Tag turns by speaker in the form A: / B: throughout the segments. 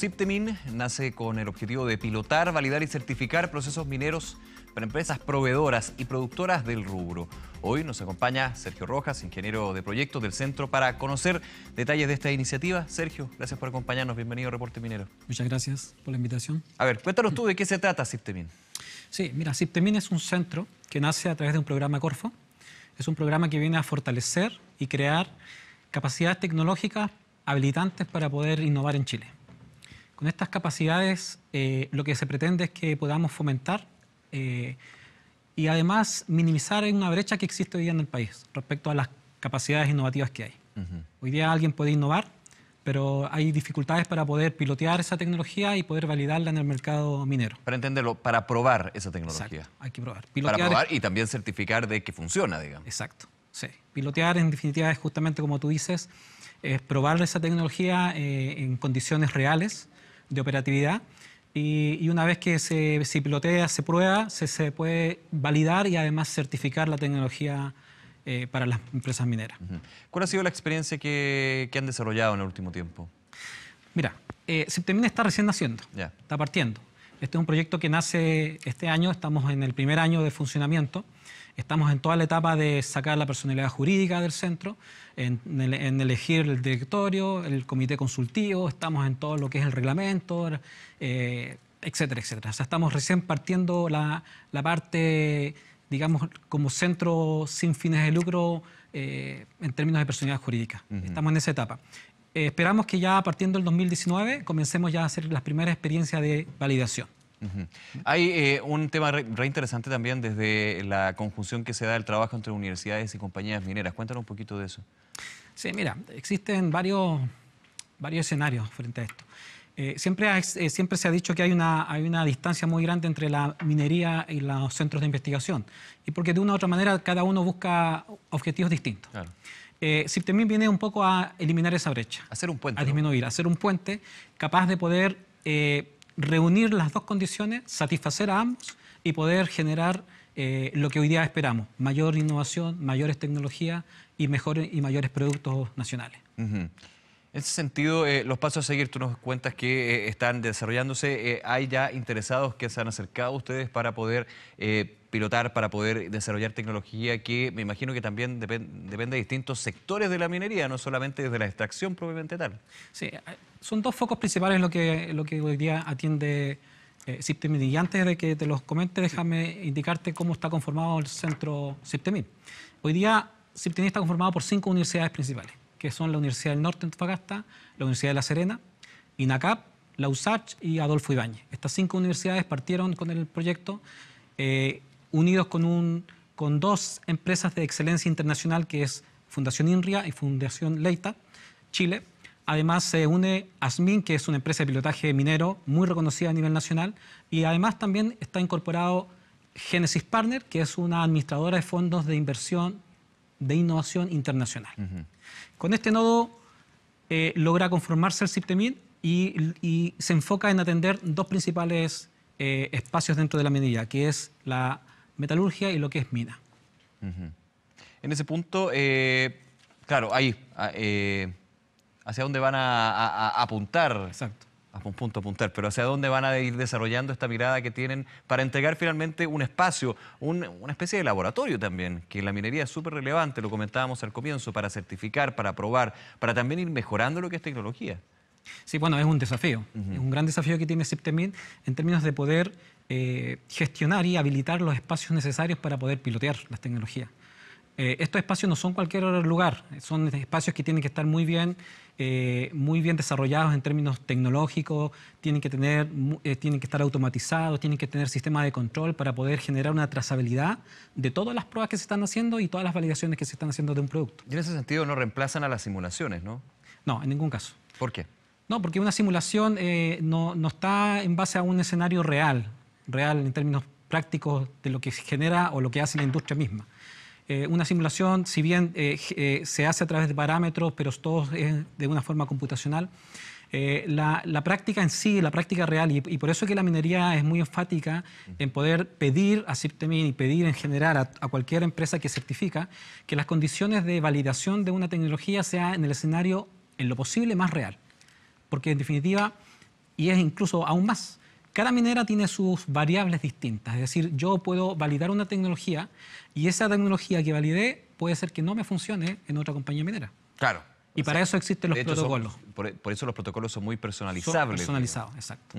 A: SIPTEMIN nace con el objetivo de pilotar, validar y certificar procesos mineros para empresas proveedoras y productoras del rubro. Hoy nos acompaña Sergio Rojas, ingeniero de proyectos del centro, para conocer detalles de esta iniciativa. Sergio, gracias por acompañarnos. Bienvenido a Reporte
B: Minero. Muchas gracias por la invitación. A ver, cuéntanos tú de qué se trata SIPTEMIN. Sí, mira, SIPTEMIN es un centro que nace a través de un programa Corfo. Es un programa que viene a fortalecer y crear capacidades tecnológicas habilitantes para poder innovar en Chile. Con estas capacidades eh, lo que se pretende es que podamos fomentar eh, y además minimizar una brecha que existe hoy en el país respecto a las capacidades innovativas que hay. Hoy día alguien puede innovar, pero hay dificultades para poder pilotear esa tecnología y poder validarla en el mercado minero.
A: Para entenderlo, para probar esa tecnología. Exacto,
B: hay que probar. para probar
A: y también certificar de que funciona, digamos. Exacto, sí.
B: Pilotear en definitiva es justamente como tú dices, es probar esa tecnología eh, en condiciones reales de operatividad. Y, una vez que se, pilotea, se prueba, se, puede validar y además certificar la tecnología eh, para las empresas mineras.
A: ¿Cuál ha sido la experiencia que, han desarrollado en el último tiempo?
B: Mira, eh, Septemina está recién naciendo, está partiendo. Este es un proyecto que nace este año, estamos en el primer año de funcionamiento. Estamos en toda la etapa de sacar la personalidad jurídica del centro, en, elegir el directorio, el comité consultivo, estamos en todo lo que es el reglamento, eh, etcétera, etcétera. O sea, estamos recién partiendo la, parte, digamos, como centro sin fines de lucro eh, en términos de personalidad jurídica. Estamos en esa etapa. Eh, esperamos que ya partiendo del 2019 comencemos ya a hacer las primeras experiencias de validación.
A: Hay eh, un tema re, interesante también desde la conjunción que se da del trabajo entre universidades y compañías mineras. Cuéntanos un poquito de
B: eso. Sí, mira, existen varios, varios escenarios frente a esto. Eh, siempre, eh, siempre se ha dicho que hay una, hay una distancia muy grande entre la minería y los centros de investigación, y porque de una u otra manera cada uno busca objetivos distintos. Claro. Eh, viene un poco a eliminar esa brecha. Hacer un puente. A disminuir, hacer un puente capaz de poder reunir las dos condiciones, satisfacer a ambos y poder generar eh, lo que hoy día esperamos, mayor innovación, mayores tecnologías y, mejores y mayores productos nacionales.
A: En ese sentido, eh, los pasos a seguir, tú nos cuentas que eh, están desarrollándose, eh, ¿hay ya interesados que se han acercado a ustedes para poder pilotar, para poder desarrollar tecnología que me imagino que también depende de distintos sectores de la minería, no solamente desde la extracción propiamente tal? Sí,
B: son dos focos principales lo que, lo que hoy día atiende Siptemid. Y antes de que te los comente, déjame indicarte cómo está conformado el centro Siptemid. Hoy día Siptemid está conformado por cinco universidades principales que son la Universidad del Norte de Antofagasta, la Universidad de La Serena, INACAP, la USACH y Adolfo Ibáñez. Estas cinco universidades partieron con el proyecto eh, unidos con, un, con dos empresas de excelencia internacional que es Fundación INRIA y Fundación Leita, Chile. Además se une ASMIN, que es una empresa de pilotaje minero muy reconocida a nivel nacional, y además también está incorporado Genesis Partner, que es una administradora de fondos de inversión de innovación internacional. Con este nodo eh, logra conformarse el CIPTEMIN y, se enfoca en atender dos principales eh, espacios dentro de la medida, que es la metalurgia y lo que es mina.
A: En ese punto,
B: eh,
A: claro, ahí, ah, hacia dónde van a apuntar Exacto un punto apuntar, pero hacia dónde van a ir desarrollando esta mirada que tienen para entregar finalmente un espacio, una especie de laboratorio también, que en la minería es súper relevante, lo comentábamos al comienzo, para certificar, para probar, para también ir mejorando lo que es tecnología.
B: Sí, bueno, es un desafío, es un gran desafío que tiene Septemid en términos de poder eh, gestionar y habilitar los espacios necesarios para poder pilotear las tecnologías. Eh, estos espacios no son cualquier lugar, son espacios que tienen que estar muy bien, eh, muy bien desarrollados en términos tecnológicos, tienen que, tener, eh, tienen que estar automatizados, tienen que tener sistemas de control para poder generar una trazabilidad de todas las pruebas que se están haciendo y todas las validaciones que se están haciendo de un producto. Y en ese sentido no reemplazan a las simulaciones, ¿no? No, en ningún caso. ¿Por qué? No, porque una simulación no, no está en base a un escenario real, real en términos prácticos de lo que genera o lo que hace la industria misma. Eh, una simulación, si bien eh, eh, se hace a través de parámetros, pero todos de una forma computacional, la, práctica en sí, la práctica real, y, por eso es que la minería es muy enfática en poder pedir a CIPTEMIN y pedir en general a, cualquier empresa que certifica que las condiciones de validación de una tecnología sea en el escenario, en lo posible, más real. Porque en definitiva, y es incluso aún más, cada minera tiene sus variables distintas, es decir, yo puedo validar una tecnología y esa tecnología que validé puede ser que no me funcione en otra compañía minera. Claro. Y para eso existen los protocolos.
A: E, por, eso los protocolos son muy personalizables.
B: personalizados, exacto.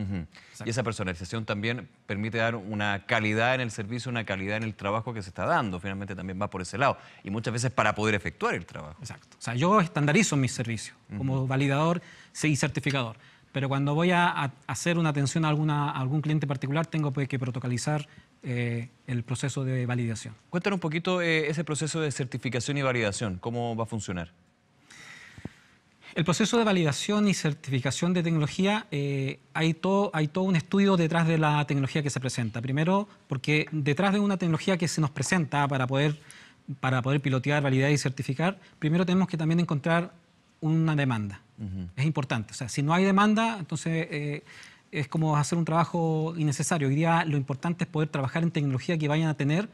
A: Y esa personalización también permite dar una calidad en el servicio, una calidad en el trabajo que se está dando. Finalmente también va por ese lado. Y muchas veces para poder efectuar el trabajo.
B: Exacto. O sea, yo estandarizo mis servicios como validador y certificador. Pero cuando voy a, hacer una atención a, algún cliente particular, tengo pues, que protocolizar eh, el proceso de validación.
A: Cuéntanos un poquito eh, ese proceso de certificación y validación, ¿cómo va a funcionar?
B: El proceso de validación y certificación de tecnología, eh, hay, todo, un estudio detrás de la tecnología que se presenta. Primero, porque detrás de una tecnología que se nos presenta para para poder pilotear, validar y certificar, primero tenemos que también encontrar una demanda. Es importante. O sea, si no hay demanda, entonces eh, es como hacer un trabajo innecesario. Hoy día lo importante es poder trabajar en tecnología que vayan a tener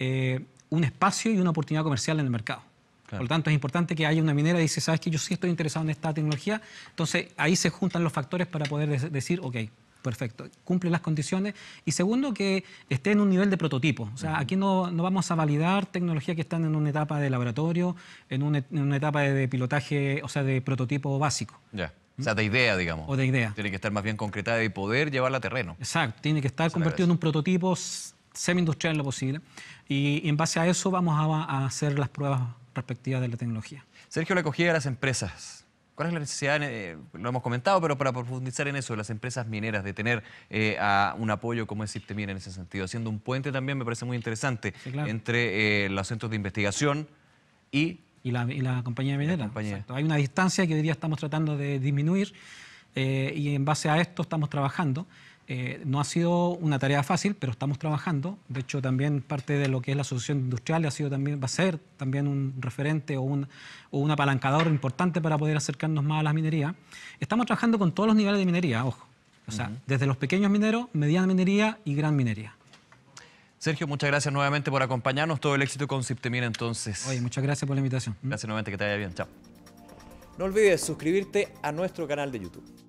B: eh, un espacio y una oportunidad comercial en el mercado. Por lo tanto, es importante que haya una minera y dice, ¿sabes que Yo sí estoy interesado en esta tecnología. Entonces, ahí se juntan los factores para poder decir, ok, Perfecto. Cumple las condiciones. Y segundo, que esté en un nivel de prototipo. O sea, aquí no, vamos a validar tecnología que están en una etapa de laboratorio, en e, una, etapa de, pilotaje, o sea, de prototipo básico.
A: Ya. ¿Mm? O sea, de idea, digamos. O de idea. Tiene que estar más bien concretada y poder llevarla a terreno. Exacto.
B: Tiene que estar convertido en un prototipo semi-industrial lo posible. Y, en base a eso vamos a, hacer las pruebas respectivas de la tecnología.
A: Sergio, la acogida de las empresas ¿Cuál es la necesidad, eh, lo hemos comentado, pero para profundizar en eso, las empresas mineras, de tener eh, a un apoyo como es Sistemina en ese sentido, haciendo un puente también me parece muy interesante entre eh, los centros de investigación y...
B: Y la, y la compañía minera. Hay una distancia que hoy día estamos tratando de disminuir y en base a esto estamos trabajando. Eh, no ha sido una tarea fácil, pero estamos trabajando. De hecho, también parte de lo que es la asociación industrial ha sido también, va a ser también un referente o un, apalancador importante para poder acercarnos más a la minería. Estamos trabajando con todos los niveles de minería, ojo. O sea, desde los pequeños mineros, mediana minería y gran minería. Sergio,
A: muchas gracias nuevamente por acompañarnos. Todo el éxito con Ciptemina entonces. Oye, muchas gracias por la invitación. Gracias nuevamente, que te vaya bien. Chao. No olvides suscribirte a nuestro canal de YouTube.